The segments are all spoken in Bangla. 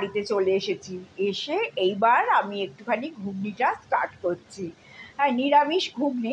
বাড়িতে চলে এসেছি এসে এইবার আমি একটুখানি ঘুগনিটা স্টার্ট করছি হ্যাঁ নিরামিষ ঘুগনি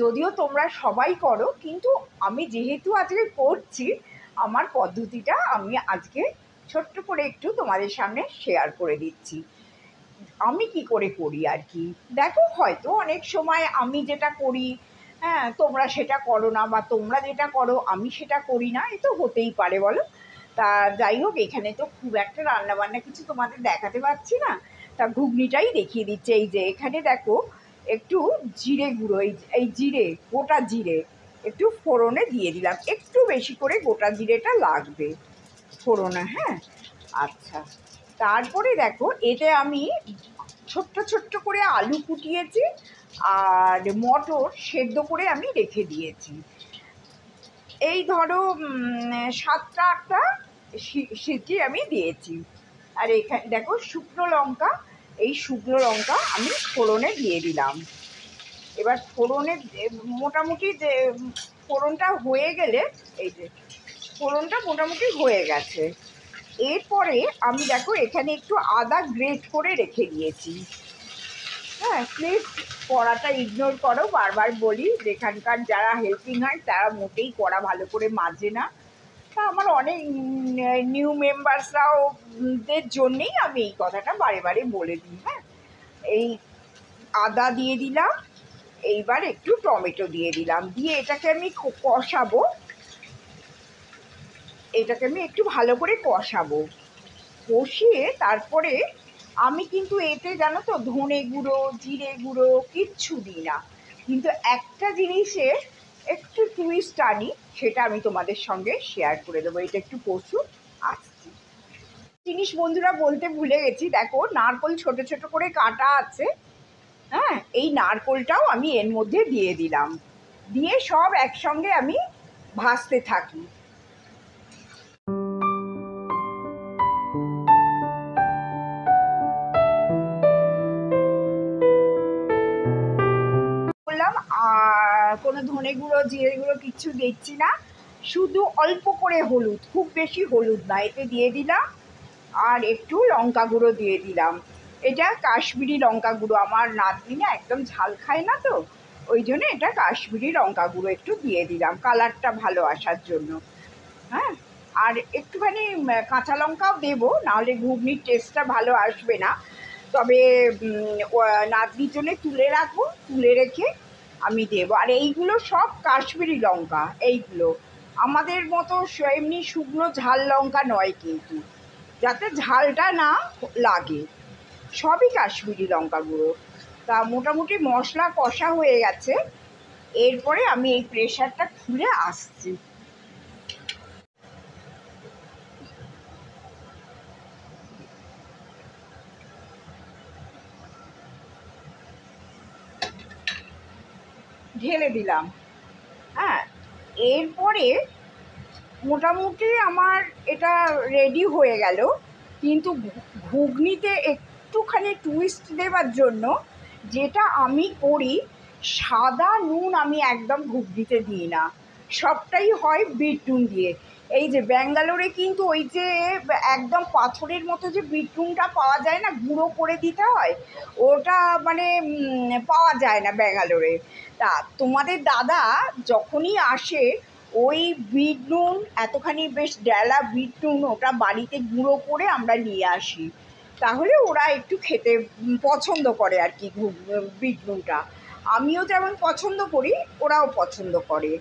যদিও তোমরা সবাই করো কিন্তু আমি যেহেতু আজকে করছি আমার পদ্ধতিটা আমি আজকে ছোট্ট করে একটু তোমাদের সামনে শেয়ার করে দিচ্ছি আমি কি করে করি আর কি দেখো হয়তো অনেক সময় আমি যেটা করি হ্যাঁ তোমরা সেটা করো না বা তোমরা যেটা করো আমি সেটা করি না এ তো হতেই পারে বলো তা যাই হোক এখানে তো খুব একটা রান্নাবান্না কিছু তোমাদের দেখাতে পারছি না তা ঘুগনিটাই দেখিয়ে দিচ্ছে এই যে এখানে দেখো একটু জিরে গুঁড়ো এই এই জিরে গোটা জিরে একটু ফোড়নে দিয়ে দিলাম একটু বেশি করে গোটা জিরেটা লাগবে ফোড়নে হ্যাঁ আচ্ছা তারপরে দেখো এতে আমি ছোট্ট ছোট্ট করে আলু কুটিয়েছি আর মটর সেদ্ধ করে আমি রেখে দিয়েছি এই ধরো সাতটা আটটা সিটি আমি দিয়েছি আর এখানে দেখো শুকনো লঙ্কা এই শুকনো লঙ্কা আমি ফোড়নে দিয়ে দিলাম এবার ফোড়নে মোটামুটি যে ফোড়নটা হয়ে গেলে এই যে ফোড়নটা মোটামুটি হয়ে গেছে এরপরে আমি দেখো এখানে একটু আদা গ্রেট করে রেখে দিয়েছি হ্যাঁ প্লিজ কড়াটা ইগনোর করো বারবার বলি যেখানকার যারা হেল্পিং হয় তারা মোটেই কড়া ভালো করে মাজে না কথাটা আমার অনেক নিউ মেম্বার্সরাও দের জন্যেই আমি এই কথাটা বারে বারে বলে দিই হ্যাঁ এই আদা দিয়ে দিলাম এইবার একটু টমেটো দিয়ে দিলাম দিয়ে এটাকে আমি কষাবো এটাকে আমি একটু ভালো করে কষাবো কষিয়ে তারপরে আমি কিন্তু এতে জানো তো ধনে গুঁড়ো জিরে গুঁড়ো কিচ্ছু দিই না কিন্তু একটা জিনিসে একটু টুইস্ট আনি সেটা আমি তোমাদের সঙ্গে শেয়ার করে দেবো এটা একটু পশু আসছি জিনিস বন্ধুরা বলতে ভুলে গেছি দেখো নারকোল ছোট ছোট করে কাটা আছে হ্যাঁ এই নারকোলটাও আমি এর মধ্যে দিয়ে দিলাম দিয়ে সব একসঙ্গে আমি ভাসতে থাকি কোনো ধনে গুঁড়ো জিরে গুঁড়ো কিচ্ছু দিচ্ছি না শুধু অল্প করে হলুদ খুব বেশি হলুদ না এতে দিয়ে দিলাম আর একটু লঙ্কা গুঁড়ো দিয়ে দিলাম এটা কাশ্মীরি লঙ্কা গুঁড়ো আমার নাতনি না একদম ঝাল খায় না তো ওই জন্য এটা কাশ্মীরি লঙ্কা গুঁড়ো একটু দিয়ে দিলাম কালারটা ভালো আসার জন্য হ্যাঁ আর একটুখানি কাঁচা লঙ্কাও দেবো নাহলে ঘুগনির টেস্টটা ভালো আসবে না তবে নাতনির জন্যে তুলে রাখবো তুলে রেখে আমি দেবো আর এইগুলো সব কাশ্মীরি লঙ্কা এইগুলো আমাদের মতো এমনি শুকনো ঝাল লঙ্কা নয় কিন্তু যাতে ঝালটা না লাগে সবই কাশ্মীরি লঙ্কা গুঁড়ো তা মোটামুটি মশলা কষা হয়ে গেছে এরপরে আমি এই প্রেশারটা খুলে আসছি ঢেলে দিলাম হ্যাঁ এরপরে মোটামুটি আমার এটা রেডি হয়ে গেল কিন্তু ঘুগনিতে একটুখানি টুইস্ট দেওয়ার জন্য যেটা আমি করি সাদা নুন আমি একদম ঘুগনিতে দিই না সবটাই হয় বিট নুন দিয়ে এই যে ব্যাঙ্গালোরে কিন্তু ওই যে একদম পাথরের মতো যে বিটরুমটা পাওয়া যায় না গুঁড়ো করে দিতে হয় ওটা মানে পাওয়া যায় না ব্যাঙ্গালোরে তা তোমাদের দাদা যখনই আসে ওই বিট নুন এতখানি বেশ ডেলা বিট নুন ওটা বাড়িতে গুঁড়ো করে আমরা নিয়ে আসি তাহলে ওরা একটু খেতে পছন্দ করে আর কি বিট নুনটা আমিও যেমন পছন্দ করি ওরাও পছন্দ করে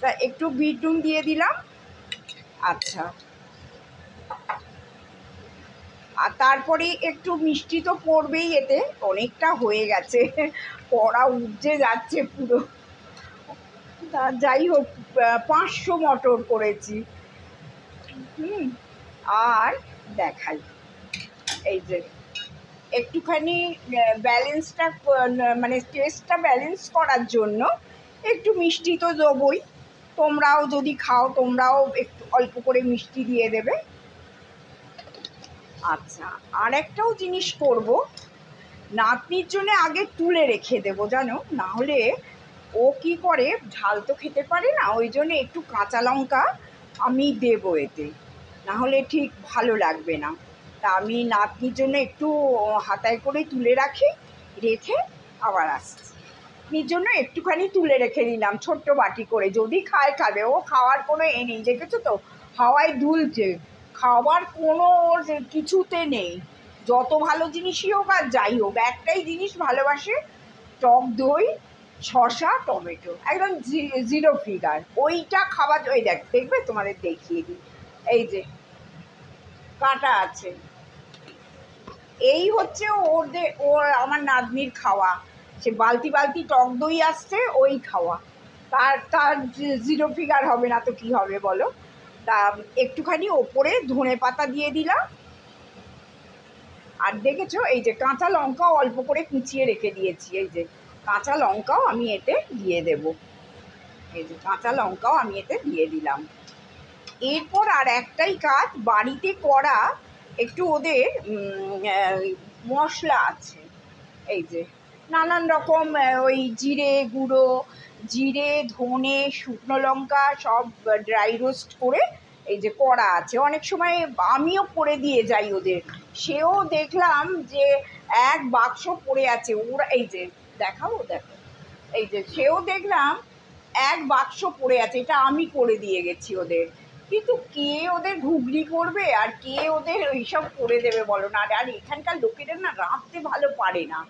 তা একটু বিট নুন দিয়ে দিলাম আচ্ছা আর তারপরে একটু মিষ্টি তো পড়বেই এতে অনেকটা হয়ে গেছে পড়া উঠে যাচ্ছে পুরো তা যাই হোক পাঁচশো মটর করেছি হুম আর দেখাই এই যে একটুখানি ব্যালেন্সটা মানে টেস্টটা ব্যালেন্স করার জন্য একটু মিষ্টি তো দেবই তোমরাও যদি খাও তোমরাও একটু অল্প করে মিষ্টি দিয়ে দেবে আচ্ছা আর একটাও জিনিস করব নাতনির জন্য আগে তুলে রেখে দেব জানো না হলে ও কি করে ঝাল তো খেতে পারে না ওই জন্য একটু কাঁচা লঙ্কা আমি দেব এতে নাহলে ঠিক ভালো লাগবে না তা আমি নাতনির জন্য একটু হাতায় করে তুলে রাখি রেখে আবার আসছি চাটনির জন্য একটুখানি তুলে রেখে দিলাম ছোট্ট বাটি করে যদি খায় খাবে ও খাওয়ার কোনো এ নেই দেখেছো তো হাওয়ায় দুলছে খাওয়ার কোনো ওর কিছুতে নেই যত ভালো জিনিসই হোক আর যাই হোক একটাই জিনিস ভালোবাসে টক দই শশা টমেটো একদম জিরো ফিগার ওইটা খাবার ওই দেখ দেখবে তোমাদের দেখিয়ে দিই এই যে কাটা আছে এই হচ্ছে ওদের ওর আমার নাতনির খাওয়া সে বালতি বালতি টক দই আসছে ওই খাওয়া তার তার জিরো ফিগার হবে না তো কি হবে বলো তা একটুখানি ওপরে ধনে পাতা দিয়ে দিলাম আর দেখেছো এই যে কাঁচা লঙ্কাও অল্প করে কুচিয়ে রেখে দিয়েছি এই যে কাঁচা লঙ্কাও আমি এতে দিয়ে দেব এই যে কাঁচা লঙ্কাও আমি এতে দিয়ে দিলাম এরপর আর একটাই কাজ বাড়িতে করা একটু ওদের মশলা আছে এই যে নানান রকম ওই জিরে গুঁড়ো জিরে ধনে শুকনো লঙ্কা সব ড্রাই রোস্ট করে এই যে করা আছে অনেক সময় আমিও করে দিয়ে যাই ওদের সেও দেখলাম যে এক বাক্স পড়ে আছে ওরা এই যে দেখাও দেখো এই যে সেও দেখলাম এক বাক্স পড়ে আছে এটা আমি করে দিয়ে গেছি ওদের কিন্তু কে ওদের ঘুগনি করবে আর কে ওদের ওইসব করে দেবে বলো না আর এখানকার লোকেরা না রাঁধতে ভালো পারে না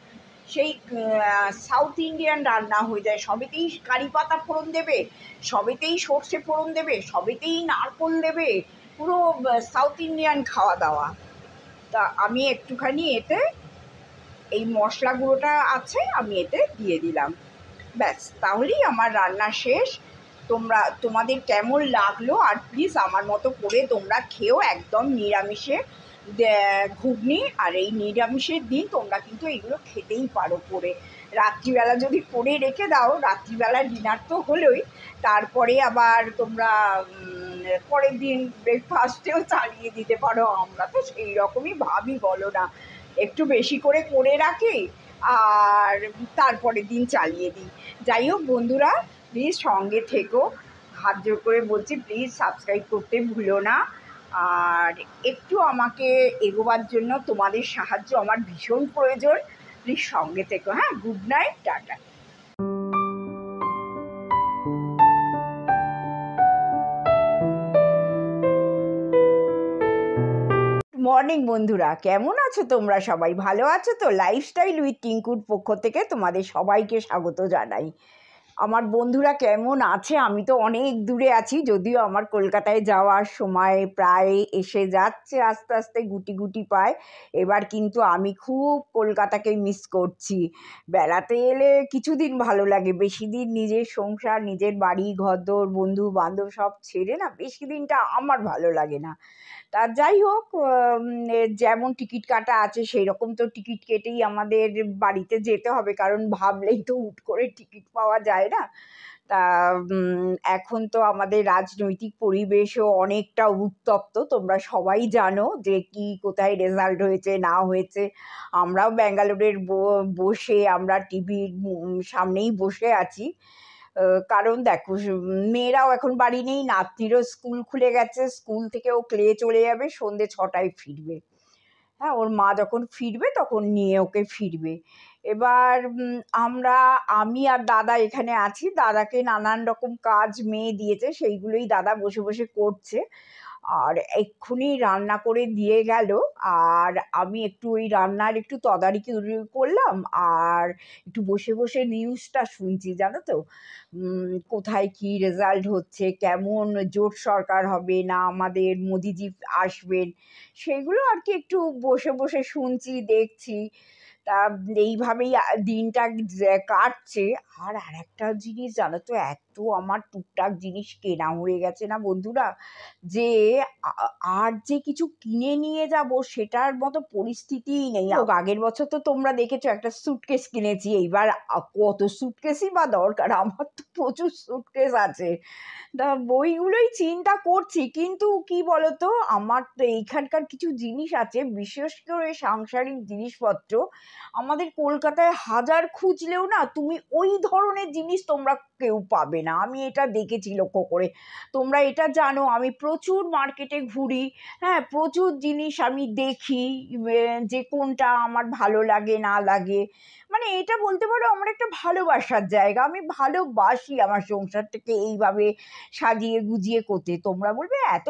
সেই সাউথ ইন্ডিয়ান রান্না হয়ে যায় সবেতেই কারি পাতা ফোড়ন দেবে সবেতেই সর্ষে ফোড়ন দেবে সবেতেই নারকোল দেবে পুরো সাউথ ইন্ডিয়ান খাওয়া দাওয়া তা আমি একটুখানি এতে এই মশলা গুঁড়োটা আছে আমি এতে দিয়ে দিলাম ব্যাস তাহলেই আমার রান্না শেষ তোমরা তোমাদের কেমন লাগলো আর প্লিজ আমার মতো করে তোমরা খেয়েও একদম নিরামিষে ঘুগনি আর এই নিরামিষের দিন তোমরা কিন্তু এগুলো খেতেই পারো করে রাত্রিবেলা যদি করে রেখে দাও রাত্রিবেলা ডিনার তো হলোই তারপরে আবার তোমরা পরের দিন ব্রেকফাস্টেও চালিয়ে দিতে পারো আমরা তো সেই রকমই ভাবি বলো না একটু বেশি করে করে রাখি আর তারপরের দিন চালিয়ে দিই যাই হোক বন্ধুরা প্লিজ সঙ্গে থেকো হাত জোর করে বলছি প্লিজ সাবস্ক্রাইব করতে ভুলো না আর একটু আমাকে এগোবার জন্য তোমাদের সাহায্য আমার ভীষণ প্রয়োজন প্লিজ সঙ্গে থেকো হ্যাঁ গুড নাইট টাটা মর্নিং বন্ধুরা কেমন আছো তোমরা সবাই ভালো আছো তো লাইফস্টাইল উইথ টিঙ্কুর পক্ষ থেকে তোমাদের সবাইকে স্বাগত জানাই আমার বন্ধুরা কেমন আছে আমি তো অনেক দূরে আছি যদিও আমার কলকাতায় যাওয়ার সময় প্রায় এসে যাচ্ছে আস্তে আস্তে গুটি গুটি পায় এবার কিন্তু আমি খুব কলকাতাকে মিস করছি বেড়াতে এলে কিছুদিন ভালো লাগে বেশি দিন নিজের সংসার নিজের বাড়ি ঘরদোর বন্ধু বান্ধব সব ছেড়ে না বেশি দিনটা আমার ভালো লাগে না তা যাই হোক যেমন টিকিট কাটা আছে সেই রকম তো টিকিট কেটেই আমাদের বাড়িতে যেতে হবে কারণ ভাবলেই তো হুট করে টিকিট পাওয়া যায় না তা এখন তো আমাদের রাজনৈতিক পরিবেশও অনেকটা উত্তপ্ত তোমরা সবাই জানো যে কি কোথায় রেজাল্ট হয়েছে না হয়েছে আমরাও ব্যাঙ্গালোরের বসে আমরা টিভির সামনেই বসে আছি কারণ দেখো মেয়েরাও এখন বাড়ি নেই নাতনিরও স্কুল খুলে গেছে স্কুল থেকে ও ক্লে চলে যাবে সন্ধে ছটায় ফিরবে হ্যাঁ ওর মা যখন ফিরবে তখন নিয়ে ওকে ফিরবে এবার আমরা আমি আর দাদা এখানে আছি দাদাকে নানান রকম কাজ মেয়ে দিয়েছে সেইগুলোই দাদা বসে বসে করছে আর এক্ষুনি রান্না করে দিয়ে গেল আর আমি একটু ওই রান্নার একটু তদারকি করলাম আর একটু বসে বসে নিউজটা শুনছি জানো তো কোথায় কি রেজাল্ট হচ্ছে কেমন জোট সরকার হবে না আমাদের মোদিজি আসবেন সেগুলো আর কি একটু বসে বসে শুনছি দেখছি তা এইভাবেই দিনটা কাটছে আর আর একটা জিনিস জানো তো এক এত আমার টুকটাক জিনিস কেনা হয়ে গেছে না বন্ধুরা যে আর যে কিছু কিনে নিয়ে যাব সেটার মতো পরিস্থিতিই নেই আগের বছর তো তোমরা দেখেছো একটা স্যুটকেস কিনেছি এইবার কত স্যুটকেসই বা দরকার আমার তো প্রচুর স্যুটকেস আছে তা বইগুলোই চিন্তা করছি কিন্তু কি বলতো আমার তো এইখানকার কিছু জিনিস আছে বিশেষ করে সাংসারিক জিনিসপত্র আমাদের কলকাতায় হাজার খুঁজলেও না তুমি ওই ধরনের জিনিস তোমরা কেউ পাবে না আমি এটা দেখেছি লক্ষ্য করে তোমরা এটা জানো আমি প্রচুর মার্কেটে ঘুরি হ্যাঁ প্রচুর জিনিস আমি দেখি যে কোনটা আমার ভালো লাগে না লাগে মানে এটা বলতে পারো আমার একটা ভালোবাসার জায়গা আমি ভালোবাসি আমার সংসারটাকে এইভাবে সাজিয়ে গুজিয়ে করতে তোমরা বলবে এত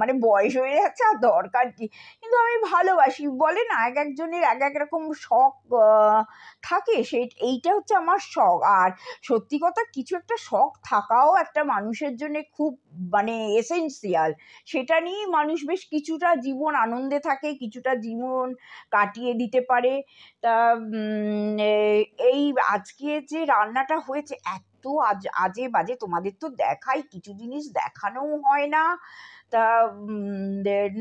মানে বয়স হয়ে যাচ্ছে আর দরকার কি কিন্তু আমি ভালোবাসি বলে না এক একজনের এক এক রকম শখ থাকে সে এইটা হচ্ছে আমার শখ আর সত্যি কথা কি কিছু একটা শখ থাকাও একটা মানুষের জন্য খুব মানে এসেন্সিয়াল সেটা নিয়েই মানুষ বেশ কিছুটা জীবন আনন্দে থাকে কিছুটা জীবন কাটিয়ে দিতে পারে তা এই আজকে যে রান্নাটা হয়েছে এত আজ আজে বাজে তোমাদের তো দেখাই কিছু জিনিস দেখানোও হয় না তা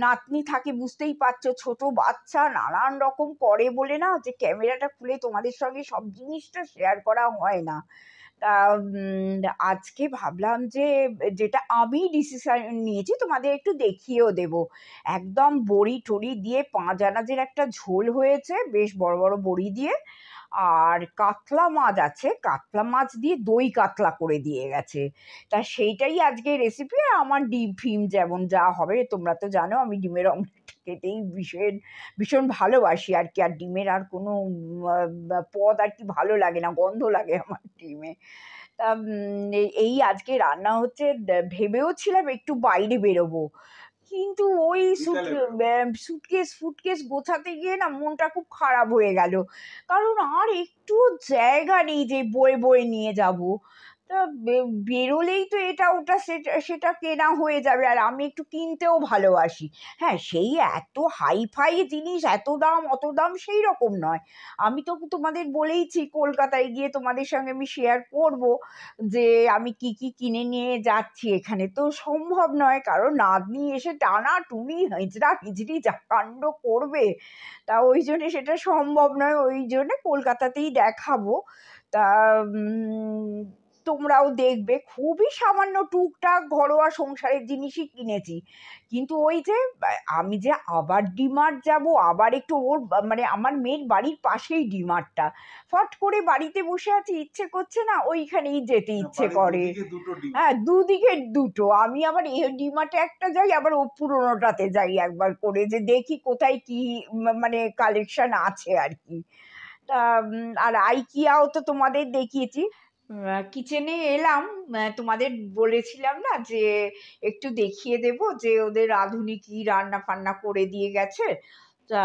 নাতনি থাকে বুঝতেই পারছো ছোট বাচ্চা নানান রকম করে বলে না যে ক্যামেরাটা খুলে তোমাদের সঙ্গে সব জিনিসটা শেয়ার করা হয় না তা আজকে ভাবলাম যে যেটা আমি ডিসিশান নিয়েছি তোমাদের একটু দেখিয়েও দেবো একদম বড়ি টড়ি দিয়ে পাঁচ আনাজের একটা ঝোল হয়েছে বেশ বড় বড় বড়ি দিয়ে আর কাতলা মাছ আছে কাতলা মাছ দিয়ে দই কাতলা করে দিয়ে গেছে তা সেইটাই আজকে রেসিপি আর আমার ডিম ফিম যেমন যা হবে তোমরা তো জানো আমি ডিমের অমলেট খেতেই ভীষণ ভীষণ ভালোবাসি আর কি আর ডিমের আর কোনো পদ আর কি ভালো লাগে না গন্ধ লাগে আমার ডিমে তা এই আজকে রান্না হচ্ছে ভেবেও ছিলাম একটু বাইরে বেরোবো কিন্তু ওই সুটকেস ফুটকেস গোছাতে গিয়ে না মনটা খুব খারাপ হয়ে গেল কারণ আর একটু জায়গা নেই যে বয়ে বয়ে নিয়ে যাব তা বেরোলেই তো এটা ওটা সেটা সেটা কেনা হয়ে যাবে আর আমি একটু কিনতেও ভালোবাসি হ্যাঁ সেই এত হাইফাই জিনিস এত দাম অত দাম সেই রকম নয় আমি তো তোমাদের বলেইছি কলকাতায় গিয়ে তোমাদের সঙ্গে আমি শেয়ার করব যে আমি কি কি কিনে নিয়ে যাচ্ছি এখানে তো সম্ভব নয় কারণ নাতনি এসে টানা টুনি হিজড়া হিঁচড়ি যা কাণ্ড করবে তা ওই জন্যে সেটা সম্ভব নয় ওই জন্যে কলকাতাতেই দেখাবো তা তোমরাও দেখবে খুবই সামান্য টুকটাক ঘরোয়া সংসারের জিনিসই কিনেছি কিন্তু ওই যে আমি যে আবার ডিমার্ট যাব আবার একটু ওর মানে আমার মেয়ের বাড়ির পাশেই ডিমার্টটা ফট করে বাড়িতে বসে আছি ইচ্ছে করছে না ওইখানেই যেতে ইচ্ছে করে হ্যাঁ দুদিকে দুটো আমি আবার এই ডিমার্টে একটা যাই আবার ও পুরোনোটাতে যাই একবার করে যে দেখি কোথায় কি মানে কালেকশন আছে আর কি আর আইকিয়াও তো তোমাদের দেখিয়েছি কিচেনে এলাম তোমাদের বলেছিলাম না যে একটু দেখিয়ে দেব যে ওদের রাঁধুনি কি রান্না ফান্না করে দিয়ে গেছে তা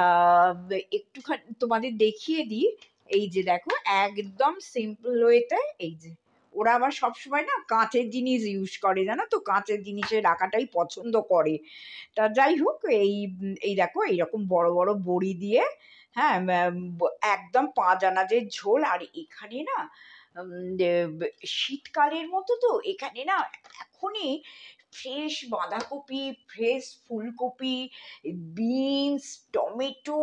একটুখানি তোমাদের দেখিয়ে দিই এই যে দেখো একদম সিম্পল ওয়েতে এই যে ওরা আবার সবসময় না কাঁচের জিনিস ইউজ করে জানো তো কাঁচের জিনিসে রাখাটাই পছন্দ করে তা যাই হোক এই এই দেখো এইরকম বড় বড় বড়ি দিয়ে হ্যাঁ একদম পাঁচ আনাজের ঝোল আর এখানে না শীতকালের মতো তো এখানে না এখনই ফ্রেশ বাঁধাকপি ফ্রেশ ফুলকপি বিনস টমেটো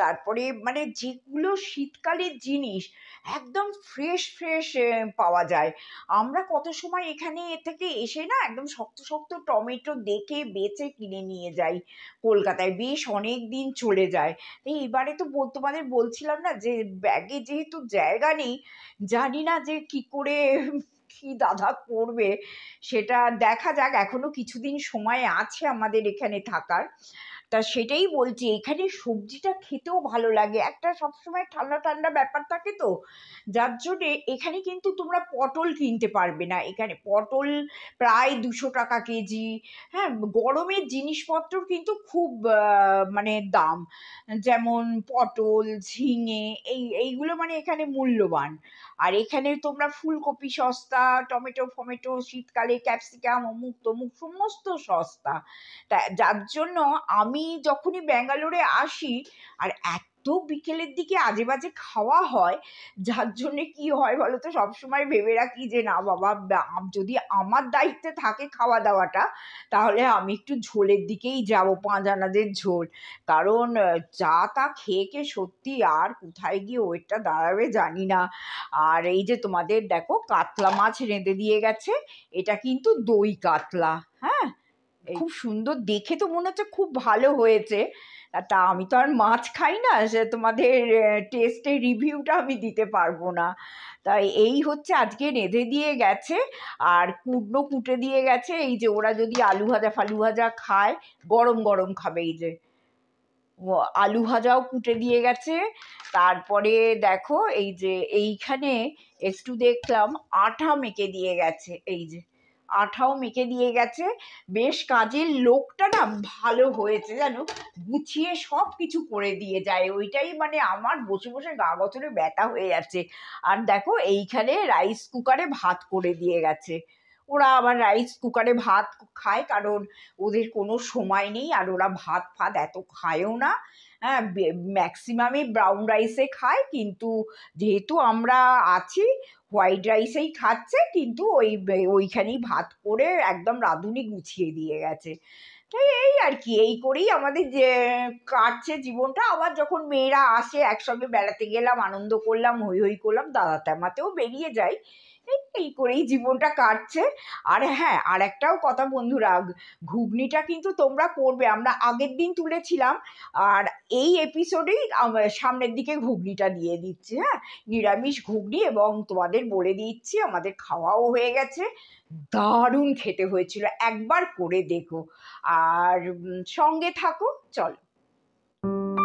তারপরে মানে যেগুলো শীতকালের জিনিস একদম ফ্রেশ ফ্রেশ পাওয়া যায় আমরা কত সময় এখানে থেকে এসে না একদম শক্ত শক্ত টমেটো দেখে বেচে কিনে নিয়ে যাই কলকাতায় বেশ অনেক দিন চলে যায় তাই এবারে তো তোমাদের বলছিলাম না যে ব্যাগে যেহেতু জায়গা নেই জানি না যে কি করে কি দাদা করবে সেটা দেখা যাক এখনো কিছুদিন সময় আছে আমাদের এখানে থাকার তা সেটাই বলছি এখানে সবজিটা খেতেও ভালো লাগে একটা সবসময় ঠান্ডা ঠান্ডা ব্যাপার থাকে তো যার জন্যে এখানে কিন্তু তোমরা পটল কিনতে পারবে না এখানে পটল প্রায় দুশো টাকা কেজি হ্যাঁ গরমের জিনিসপত্র কিন্তু খুব মানে দাম যেমন পটল ঝিঙে এই এইগুলো মানে এখানে মূল্যবান আর এখানে তোমরা ফুলকপি সস্তা টমেটো ফমেটো শীতকালে ক্যাপসিকাম অমুক তমুক সমস্ত সস্তা তা যার জন্য আমি যখনই ব্যাঙ্গালোরে আসি আর এত এত বিকেলের দিকে আজে বাজে খাওয়া হয় যার জন্যে কি হয় বলো তো সবসময় ভেবে রাখি যে না বাবা যদি আমার দায়িত্বে থাকে খাওয়া দাওয়াটা তাহলে আমি একটু ঝোলের দিকেই যাব পাঁচ আনাজের ঝোল কারণ যা তা খেয়ে খেয়ে সত্যি আর কোথায় গিয়ে ওয়েটটা দাঁড়াবে জানি না আর এই যে তোমাদের দেখো কাতলা মাছ রেঁধে দিয়ে গেছে এটা কিন্তু দই কাতলা হ্যাঁ খুব সুন্দর দেখে তো মনে হচ্ছে খুব ভালো হয়েছে তা আমি তো আর মাছ খাই না সে তোমাদের টেস্টের রিভিউটা আমি দিতে পারবো না তাই এই হচ্ছে আজকে রেঁধে দিয়ে গেছে আর কুটনো কুটে দিয়ে গেছে এই যে ওরা যদি আলু ভাজা ফালু ভাজা খায় গরম গরম খাবে এই যে আলু ভাজাও কুটে দিয়ে গেছে তারপরে দেখো এই যে এইখানে একটু দেখলাম আটা মেখে দিয়ে গেছে এই যে আঠাও মেখে দিয়ে গেছে বেশ কাজের লোকটা না ভালো হয়েছে জানো গুছিয়ে সব কিছু করে দিয়ে যায় ওইটাই মানে আমার বসে বসে গা গছরে ব্যথা হয়ে যাচ্ছে আর দেখো এইখানে রাইস কুকারে ভাত করে দিয়ে গেছে ওরা আবার রাইস কুকারে ভাত খায় কারণ ওদের কোনো সময় নেই আর ওরা ভাত ফাত এত খায়ও না হ্যাঁ ম্যাক্সিমামই ব্রাউন রাইসে খায় কিন্তু যেহেতু আমরা আছি হোয়াইট রাইসেই খাচ্ছে কিন্তু ওই ওইখানেই ভাত করে একদম রাঁধুনি গুছিয়ে দিয়ে গেছে তাই এই আর কি এই করেই আমাদের যে কাটছে জীবনটা আবার যখন মেয়েরা আসে একসঙ্গে বেড়াতে গেলাম আনন্দ করলাম হই হই করলাম দাদা তেমাতেও বেরিয়ে যাই এই করেই জীবনটা কাটছে আর হ্যাঁ আর একটাও কথা বন্ধুরা ঘুগনিটা কিন্তু তোমরা করবে আমরা আগের দিন তুলেছিলাম আর এই এপিসোডেই সামনের দিকে ঘুগনিটা দিয়ে দিচ্ছি হ্যাঁ নিরামিষ ঘুগনি এবং তোমাদের বলে দিচ্ছি আমাদের খাওয়াও হয়ে গেছে দারুণ খেতে হয়েছিল একবার করে দেখো আর সঙ্গে থাকো চলো